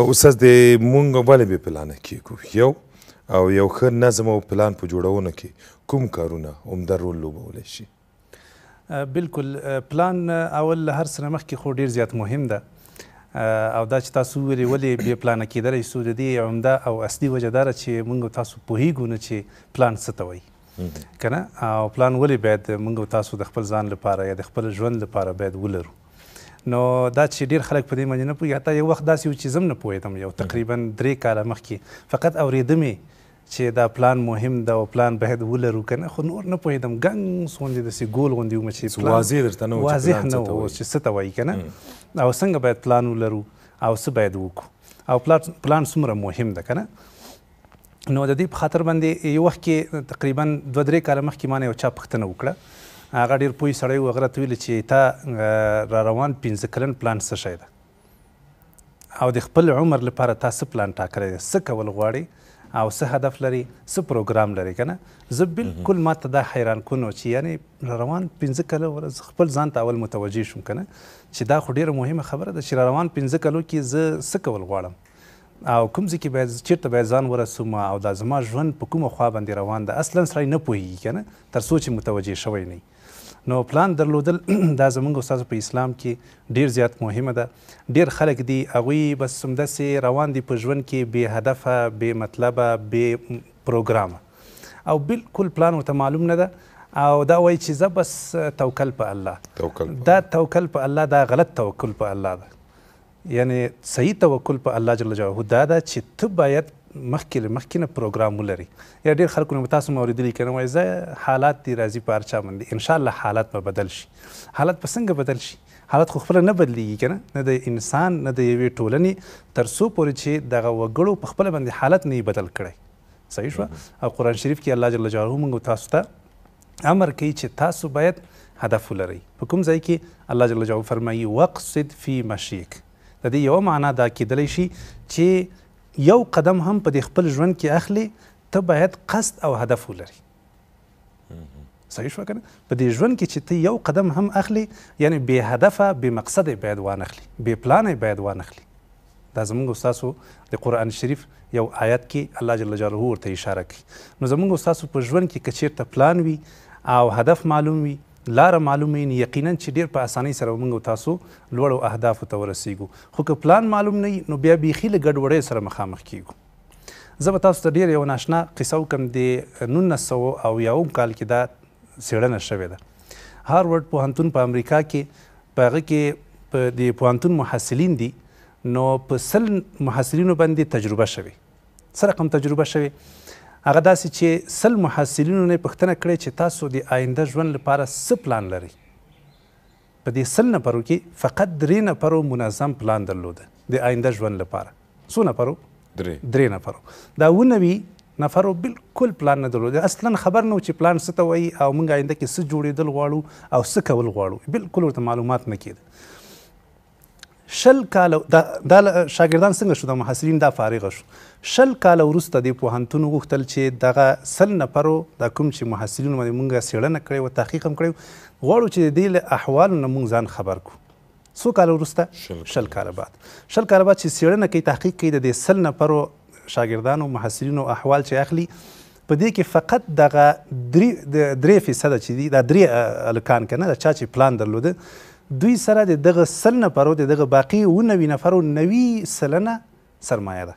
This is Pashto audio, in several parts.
اوساس د مونږ ولې به پلان کېږو یو او یو ښه نظم او پلان په جوړونه کې کوم کارونه عمده رول لوبولی شي بالکل پلان اول هر سره مخکې خو ډیر زیات مهم ده او دا چې تاسو ویلي ولې بې پلانه کېدلی سو د دې عمده او اصلي وجه داره چې موږ تاسو پوهیږو نه چې پلان څه ته وایي کنه او پلان ولې باید موږ تاسو د خپل ځان لپاره یا د خپل ژوند لپاره باید ولرو نو دا چې ډیر خلک په دې باندې نه پوهېږي حتی یو وخت داسې و چې زه نه پوهېدم یو تقریبا درې کاله مخکې فقط اورېدمې چې دا پلان مهم ده او پلان باید ولرو که نه خو نور نه پوهېدم ګنګ سوندې داسې ګول غوندې وم چې واضح درته نه واضح نه و چې څه ته وایي که نه او څنګه باید پلان ولرو او څه باید وکړو او پلان څومره مهم ده که نه نو د دې په خاطر باندې یو وخت کې تقریبا دوه درې کاله مخکې ما نه یو چا پوښتنه وکړه هغه ډیر پوی سړی و هغه راته ویل چې تا را روان پنځه کلن پلان څه شی ده او د خپل عمر لپاره تا څه پلان ټاکلی دی څه کول غواړې او څه هدف لري څه پروګرام لري کنه زه بالکل ما ته دا حیران کون چې یعنی را روان پنځه کاله خپل ځان ته اول متوجه شوم کنه چې دا خو ډیره مهمه خبره ده چې را روان پنځه کالو کې زه څه کول غواړم او کوم ځکه باید چیرته باید ځان ورسوم او دا زما ژوند په کومه خوا باندې روان ده اصلا سړی نه پوهیږي کنه تر څو چې متوجه شوی نه نو پلان درلودل دا زمونږ استادو په اسلام کې ډیر زیات مهمه ده ډیر خلک دي هغوی بس همداسې روان دي په ژوند کې بې هدفه بې مطلبه بې پروګرامه او بالکل پلان ورته معلوم نه ده او دا وایي چې زه بس توکل په الله توکل دا توکل په الله دا غلط توکل په الله ده یعنی صحیح توکل په الله جل جلاله دا ده چې ته باید مخکې له مخکې نه پروګرام ولري یا ډېر خلکو نه تاسو مو اورېدلي که نه وایي زه حالات دي راځي په هر چا باندې انشاءالله حالات به بدل شي حالات به څنګه بدل شي حالت خو خپله نه بدلیږي که نه نه د انسان نه د یوې ټولنې تر څو پورې چې دغه وګړو په خپله باندې حالت نه بدل کړی صحیح شوه او قرآن شریف کې الله جل جلاله موږ تاسو ته امر کوي چې تاسو باید هدف ولرئ په کوم ځای کې الله جل جلاله فرمایي وقصد فی مشیک د دې یو معنا دا کیدلی شي چې یو قدم هم په دې خپل ژوند کې اخلي ته باید قصد او هدف ولري صحیح شو کنه په دې ژوند کې چې ته یو قدم هم اخلي یعنی به هدفه به مقصد باید وانخلي به پلان باید وانخلي دا زمونږ استادو د قران شریف یو آیت کې الله جل جلاله ورته اشاره کوي نو زمونږ استادو په ژوند کې کچیر ته پلان وي او هدف معلوم وي لاره معلومه نه یقینا چې ډیر په اسانۍ سره موږ تاسو لوړو اهدافو ته ورسیږو خو که پلان معلوم نه نو بیا بیخي له ګډوډۍ سره مخامخ کیږو زه به تاسو ته ډیر یو ناشنا قصه وکړم د نولس سوه او یوم کال کې دا څېړنه شوې ده هارورډ پوهنتون په امریکا کې په هغه کې په د پوهنتون محصلین دي نو په سل محصلینو باندې تجربه شوې څه رقم تجربه شوې هغه داسې چې سل محصلینو نه پوښتنه کړې چې تاسو د آینده ژوند لپاره څه پلان لرئ په دې سل نفرو کې فقط درې نفرو منظم پلان درلوده د آینده ژوند لپاره څو نفرو درې درې نفرو دا ونوي نفرو بالکل پلان نه درلود اصلا خبر نه و چې پلان څه ته وایي او موږ آینده کې څه جوړېدل غواړو او څه کول غواړو بالکل ورته معلومات نه کېده شل کال دا شاګردان څنګه شو د محصلین دا فارغ شو شل کال وروسته د پوهنتون غوښتل چې دغه سل نفرو د کوم چې محصلینو باندې مونږه څېړنه کړې وه تحقیق هم کړی غواړو چې د دې له احوالو نه مونږ ځان خبر کړو څو کال وروسته شل کال بعد شل کال بعد چې څېړنه کوي تحقیق کوي د دې سل نفرو شاګردانو محصلینو احوال چې اخلي په دې کې فقط دغه درې درې فیصده چې دي دا درې الکان که نه دا چا چې پلان درلوده دوی سره د دغه سل نفرو د دغه باقي اووه نفرو نوي سلنه سرمایه ده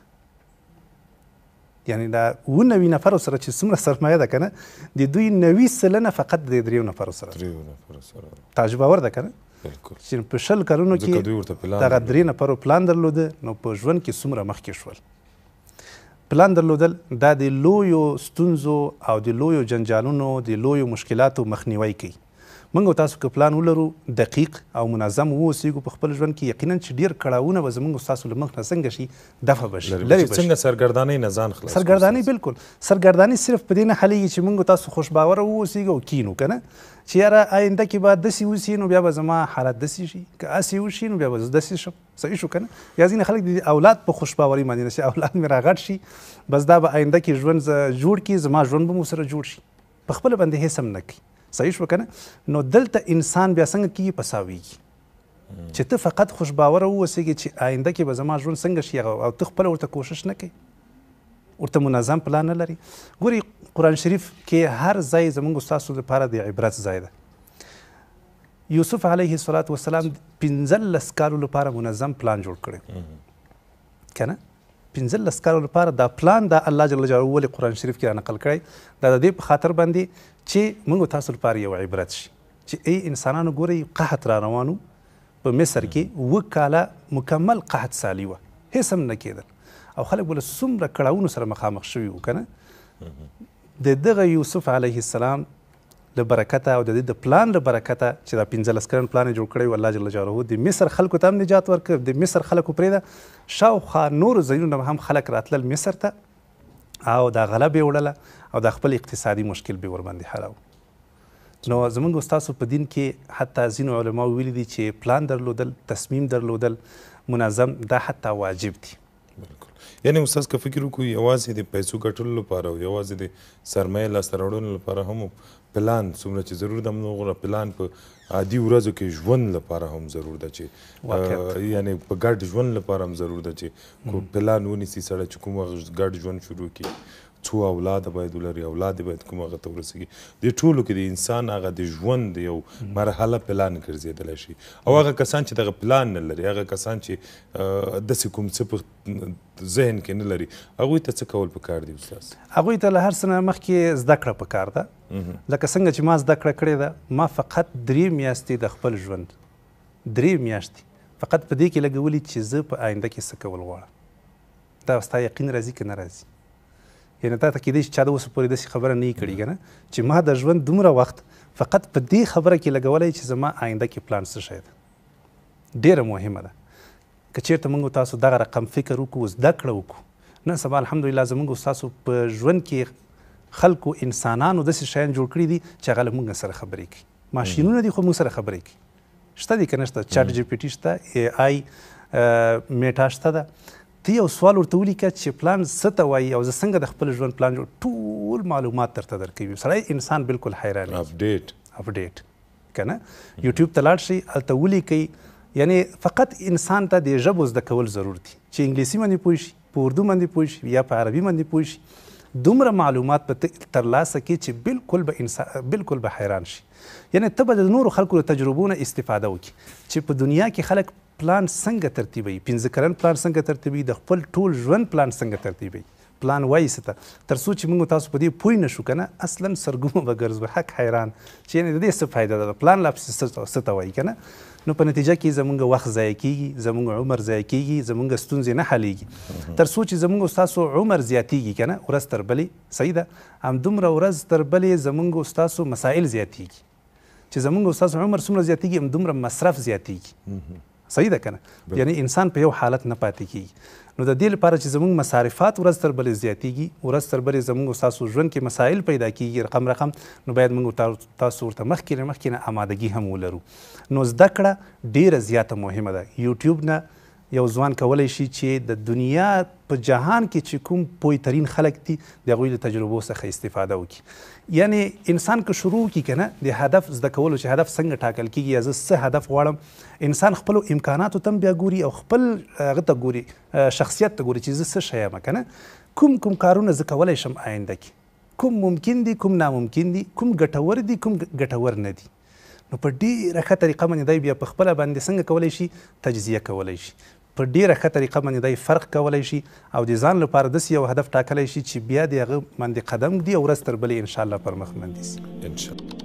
یعنی دا اووه نفرو سره چې څومره سرمایه ده کنه د دوی نوي سلنه فقط د دریو نفرو سره دریو نفرو سره تعجباور ده کنه بالکل چې په شل کلونو کې دغه درې نفرو پلان درلوده نو په ژوند کې څومره مخکې شول پلان درلودل دا د لویو ستونزو او د لویو جنجالونو د لویو مشکلاتو مخنیوی کوي موږ تاسو که پلان ولرو دقیق او منظم واوسېږو په خپل ژوند کې یقینا چې ډېر کړاوونه به زموږ ستاسو له مخ نه څنګه شي دفع به شي لرې به څنګه سرګردانۍ نه ځان خلاص سرګردانۍ بالکل سرګردانۍ صرف په دې نه حلېږي چې موږ تاسو خوشباوره واوسېږو کینو که نه چې یاره آینده کې به داسې وسي نو بیا به زما حالت داسې شي که هسې وشي نو بیا به زه داسې شم صحیح شو که نه یا ځینې خلک د اولاد په خوشباوري باندې نه شي اولاد مې راغټ شي بس دا به آینده کې ژوند جوړ کړي زما ژوند به مو سره جوړ شي په خپله باندې هېڅ هم نه کوي صحیح شو کنه نو دلته انسان بیا څنګه کی پساویږي چې ته فقط خوش باور اوسېږي چې آینده کې به زما ژوند څنګه شي او ته خپل ورته کوشش نه کوي ورته منظم پلان نه لري ګوري قران شریف کې هر ځای زمونږ تاسو لپاره د عبرت ځای ده یوسف علیه السلام 15 کالو لپاره منظم پلان جوړ کړی کنه 15 کالو لپاره دا پلان د الله جل جلاله ولې قران شریف کې را نقل کړی دا د دې په خاطر باندې چې موږ تاسو لپاره یو عبرت شي چې ای انسانانو ګوري قحط را روانو په مصر کې و کاله مکمل قحط سالی و هیڅ هم نه کېدل او خلک ول څومره کړهونو سره مخامخ شوي وو کنه د دغه یوسف علیه السلام د برکته او د دې د پلان له برکته چې دا 15 کرن پلان جوړ کړی الله جل جلاله د مصر خلکو ته هم نجات ورکړ د مصر خلکو پرې ده شاوخوا نور ځایونه هم خلک راتلل مصر ته او دا غلبې وړله او د خپل اقتصادي مشکل به ورباندې حلو نو زمونږ استادو په دین کې حتی ځینو علما ویلي دي چې پلان درلودل تصمیم درلودل منظم دا حتی واجب دي یعنی استاد که فکر وکړو یوازې د پیسو ګټلو لپاره او یوازې د سرمایه لاسته راوړلو لپاره هم پلان څومره چې ضرور ده موږ پلان په عادي ورځو کې ژوند لپاره هم ضرور ده چې یعنی په ګډ ژوند لپاره هم ضرور ده چې پلان ونیسي سړی چې کوم وخت ګډ ژوند شروع کړي څو اولاد باید ولري اولاد باید کوم هغه ته ورسیږي د ټولو کې د انسان هغه د ژوند یو مرحله پلان ګرځېدلی شي او هغه کسان چې دغه پلان نه لري هغه کسان چې داسې کوم څه په ذهن کې نه لري هغوی ته څه کول پکار دي استاذ هغوی ته له هر څه نه مخکې زده کړه پکار ده لکه څنګه چې ما زده کړه کړې ده ما فقط درې میاشتې د خپل ژوند درې میاشتې فقط په دې کې لګولي چې زه په آینده کې څه کول غواړم دا ستا یقین راځي که نه راځي یعنې تا ته کېدای شي چا د اوسه پورې داسې خبره نه کړې که نه چې ما د ژوند دومره وخت فقط په دې خبره کې لګولی چې زما آینده کې پلان څه شی ده ډېره مهمه ده که چېرته موږ تاسو دغه رقم فکر وکړو زده کړه وکړو نن سبا الحمدلله زموږ ستاسو په ژوند کې خلکو انسانانو داسې شیان جوړ کړي دي چې هغه له موږ سره خبرې کوي ماشینونه دي خو موږ سره خبرې کوي شته دي که نه شته چاټ جي پي ټي شته ای آی میټا شته ده ته یو سوال ورته ولیکه چې پلان څه ته وایي او زه څنګه د خپل ژوند پلان جوړ ټول معلومات درته درکوي سړی انسان بالکل حیران اپډیټ اپډیټ کنه یوټیوب ته لاړ شي هلته ولیکئ یعنی فقط انسان ته د ژبو زده کول ضرور دي چې انګلیسي باندې پوه شي په اردو باندې پوه شي یا په عربي باندې پوه شي دومره معلومات به ترلاسه کړي چې بالکل به انسان بالکل به حیران شي یعنی ته به د نورو خلکو له تجربو نه استفاده وکړي چې په دنیا کې خلک پلان څنګه ترتیبوي پنځه کرن پلان څنګه ترتیبوي د خپل ټول ژوند پلان څنګه ترتیبوي پلان وایي څه ته تر څو چې موږ تاسو په دې پوه نه شو کنه اصلا سرګومه به ګرځو حق حیران چې یعنې د دې څه فایده ده پلان لا پسې څه ته وایي کنه نو په نتیجه کې زموږ وخت ضایع کیږي زموږ عمر ضایع کیږي زموږ ستونزې نه حلیږي تر څو چې زموږ ستاسو عمر زیاتیږي کنه ورځ تر بلې صحیح ده همدومره ورځ تر بلې زموږ ستاسو مسایل زیاتیږي چې زموږ ستاسو عمر څومره زیاتیږي همدومره مصرف زیاتیږي صحیح ده کنه یعنی انسان په یو حالت نه پاتې کیږي نو د دې لپاره چې زموږ مصارفات ورځ تر بلې زیاتیږي ورځ تر بلې زموږ ستاسو ژوند کې مسایل پیدا کیږي رقم رقم نو باید موږ تاسو ورته مخکې نه مخکې نه آمادګي هم ولرو نو زده کړه ډیره زیاته مهمه ده یوټیوب نه یو ځوان کولی شي چې د دنیا په جهان کې چې کوم پوی ترین خلک دي د هغوی له تجربو څخه استفاده وکړي یعنی انسان که شروع کړي که نه د هدف زده کولو چې هدف څنګه ټاکل کیږي یا زه څه هدف غواړم انسان خپلو امکاناتو ته هم بیا ګوري او خپل هغه ته ګوري شخصیت ته ګوري چې زه څه شی یم که نه کوم کوم کارونه زه کولی شم آینده کې کوم ممکن دي کوم ناممکن دي کوم ګټور دي کوم ګټور نه دي نو په ډیره ښه طریقه باندې دی بیا په خپله باندې څنګه کولی شي تجزیه کولی شي په ډیره ښه طریقه باندې دی فرق کولی شي او د ځان لپاره داسې یو هدف ټاکلی شي چې بیا د هغه باندې قدم ږدي او ورځ تر بلې انشاءالله پرمخ منډي شي